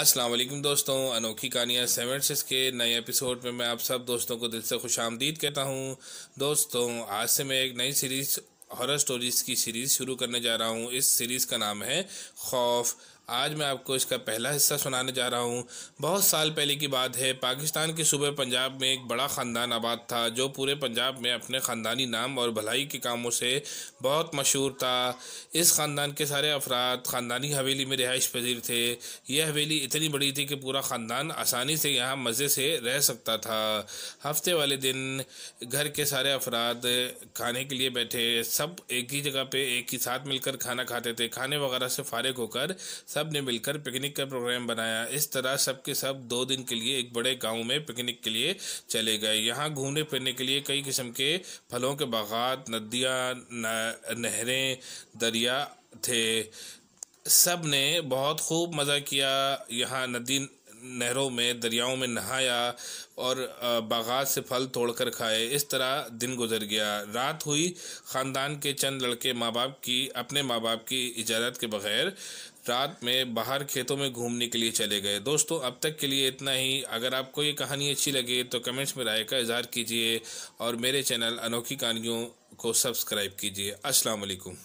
अस्सलाम वालेकुम दोस्तों अनोखी कहानियाँ सेवन के नए एपिसोड में मैं आप सब दोस्तों को दिल से खुश आमदीद कहता हूँ दोस्तों आज से मैं एक नई सीरीज़ हॉरर स्टोरीज़ की सीरीज़ शुरू करने जा रहा हूँ इस सीरीज़ का नाम है खौफ आज मैं आपको इसका पहला हिस्सा सुनाने जा रहा हूँ बहुत साल पहले की बात है पाकिस्तान के सूबे पंजाब में एक बड़ा ख़ानदान आबाद था जो पूरे पंजाब में अपने ख़ानदानी नाम और भलाई के कामों से बहुत मशहूर था इस ख़ानदान के सारे अफराद ख़ानदानी हवेली में रिहाइश पजीर थे यह हवेली इतनी बड़ी थी कि पूरा ख़ानदान आसानी से यहाँ मज़े से रह सकता था हफ्ते वाले दिन घर के सारे अफराद खाने के लिए बैठे सब एक ही जगह पे एक ही साथ मिलकर खाना खाते थे खाने वगैरह से फारग होकर सब सब ने मिलकर पिकनिक का प्रोग्राम बनाया इस तरह सबके सब दो दिन के लिए एक बड़े गांव में पिकनिक के लिए चले गए यहाँ घूमने फिरने के लिए कई किस्म के फलों के बागात नदियाँ नहरें दरिया थे सब ने बहुत खूब मज़ा किया यहाँ नदी नहरों में दरियाओं में नहाया और बागात से फल तोड़कर खाए इस तरह दिन गुजर गया रात हुई ख़ानदान के चंद लड़के माँ बाप की अपने माँ बाप की इजाज़त के बगैर रात में बाहर खेतों में घूमने के लिए चले गए दोस्तों अब तक के लिए इतना ही अगर आपको ये कहानी अच्छी लगे तो कमेंट्स में राय का इजहार कीजिए और मेरे चैनल अनोखी कहानियों को सब्सक्राइब कीजिए अस्सलाम वालेकुम